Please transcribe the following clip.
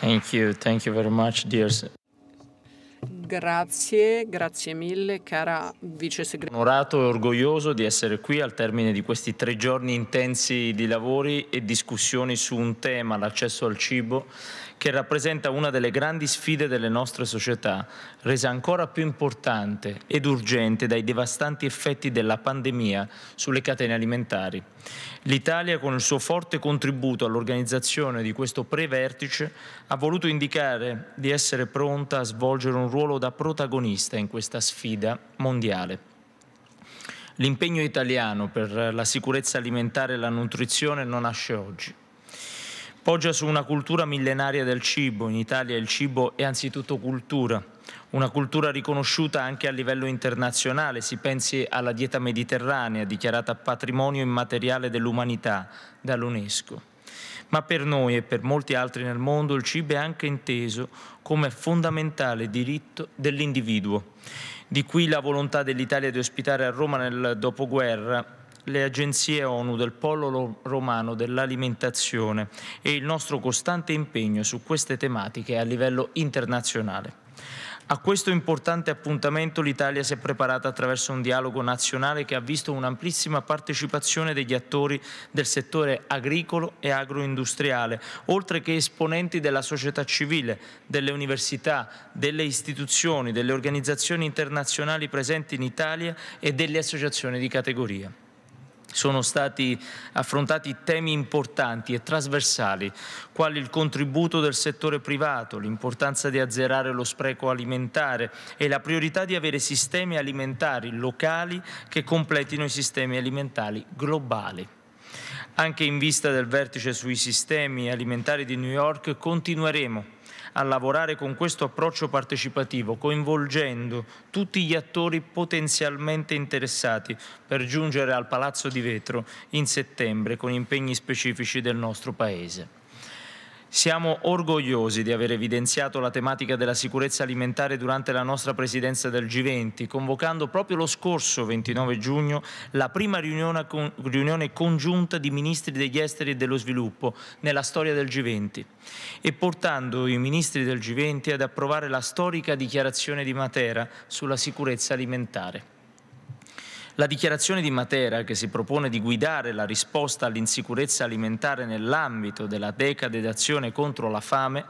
Thank you. Thank you very much, dear Grazie, grazie mille cara Vice segretaria. Onorato e orgoglioso di essere qui al termine di questi tre giorni intensi di lavori e discussioni su un tema, l'accesso al cibo, che rappresenta una delle grandi sfide delle nostre società, resa ancora più importante ed urgente dai devastanti effetti della pandemia sulle catene alimentari. L'Italia, con il suo forte contributo all'organizzazione di questo pre-vertice, ha voluto indicare di essere pronta a svolgere un ruolo ruolo da protagonista in questa sfida mondiale. L'impegno italiano per la sicurezza alimentare e la nutrizione non nasce oggi. Poggia su una cultura millenaria del cibo. In Italia il cibo è anzitutto cultura, una cultura riconosciuta anche a livello internazionale. Si pensi alla dieta mediterranea, dichiarata patrimonio immateriale dell'umanità dall'UNESCO. Ma per noi e per molti altri nel mondo il cibo è anche inteso come fondamentale diritto dell'individuo. Di qui la volontà dell'Italia di ospitare a Roma nel dopoguerra le agenzie ONU del Polo Romano dell'Alimentazione e il nostro costante impegno su queste tematiche a livello internazionale. A questo importante appuntamento l'Italia si è preparata attraverso un dialogo nazionale che ha visto un'amplissima partecipazione degli attori del settore agricolo e agroindustriale, oltre che esponenti della società civile, delle università, delle istituzioni, delle organizzazioni internazionali presenti in Italia e delle associazioni di categoria sono stati affrontati temi importanti e trasversali, quali il contributo del settore privato, l'importanza di azzerare lo spreco alimentare e la priorità di avere sistemi alimentari locali che completino i sistemi alimentari globali. Anche in vista del vertice sui sistemi alimentari di New York continueremo a lavorare con questo approccio partecipativo, coinvolgendo tutti gli attori potenzialmente interessati per giungere al Palazzo di Vetro in settembre con impegni specifici del nostro Paese. Siamo orgogliosi di aver evidenziato la tematica della sicurezza alimentare durante la nostra presidenza del G20, convocando proprio lo scorso 29 giugno la prima riunione, con, riunione, congiunta di ministri degli esteri e dello sviluppo nella storia del G20 e portando i ministri del G20 ad approvare la storica dichiarazione di Matera sulla sicurezza alimentare. La dichiarazione di Matera, che si propone di guidare la risposta all'insicurezza alimentare nell'ambito della decade d'azione contro la fame,